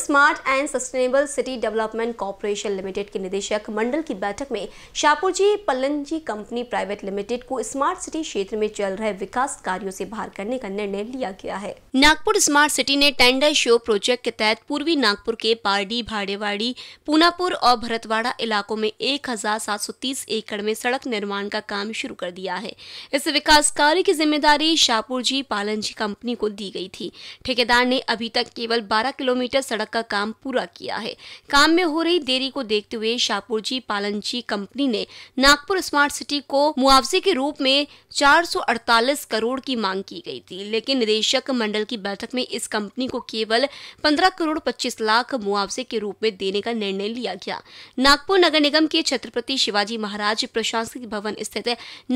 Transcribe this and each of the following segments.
smart and sustainable city development corporation limited के निदेशक मंडल की बैठक में Shapoorji Pallonji company private limited को स्मार्ट सिटी क्षेत्र में चल रहे विकास कार्यों से बाहर करने का निर्णय लिया गया है नागपुर स्मार्ट सिटी ने टेंडर शो प्रोजेक्ट के तहत पूर्वी नागपुर के पारडी भाड़ेवाड़ी पूनापुर और भरतवाड़ा इलाकों में एक एकड़ में सड़क निर्माण का काम शुरू कर दिया है इस विकास कार्य की जिम्मेदारी शाहपुरजी पालनजी कंपनी को दी गई थी ठेकेदार ने अभी तक केवल बारह किलोमीटर सड़क सड़क का काम पूरा किया है काम में हो रही देरी को देखते हुए शाहपुरजी पालनजी कंपनी ने नागपुर स्मार्ट सिटी को मुआवजे के रूप में 448 करोड़ की मांग की गई थी लेकिन निदेशक मंडल की बैठक में इस कंपनी को केवल 15 करोड़ 25 लाख मुआवजे के रूप में देने का निर्णय लिया गया नागपुर नगर निगम के छत्रपति शिवाजी महाराज प्रशासनिक भवन स्थित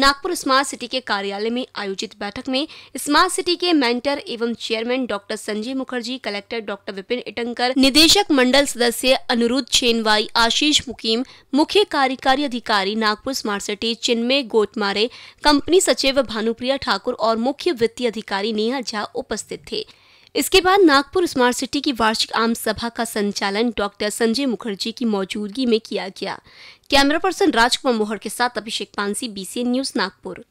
नागपुर स्मार्ट सिटी के कार्यालय में आयोजित बैठक में स्मार्ट सिटी के मेंटर एवं chairman doctor Sanjay Mukherjee collector doctor Vipin इटंग शंकर निदेशक मंडल सदस्य अनुरुद्ध चेनवाई आशीष मुकीम मुख्य कार्यकारी अधिकारी Nagpur smart city Chinmay Gotmare company सचिव भानुप्रिया ठाकुर और मुख्य वित्तीय अधिकारी नेहा झा उपस्थित थे इसके बाद नागपुर स्मार्ट सिटी की वार्षिक आम सभा का संचालन डॉक्टर संजय मुखर्जी की मौजूदगी में किया गया कैमरा पर्सन राजकुमार मोहर के साथ अभिषेक पानसी बीसीएन न्यूज नागपुर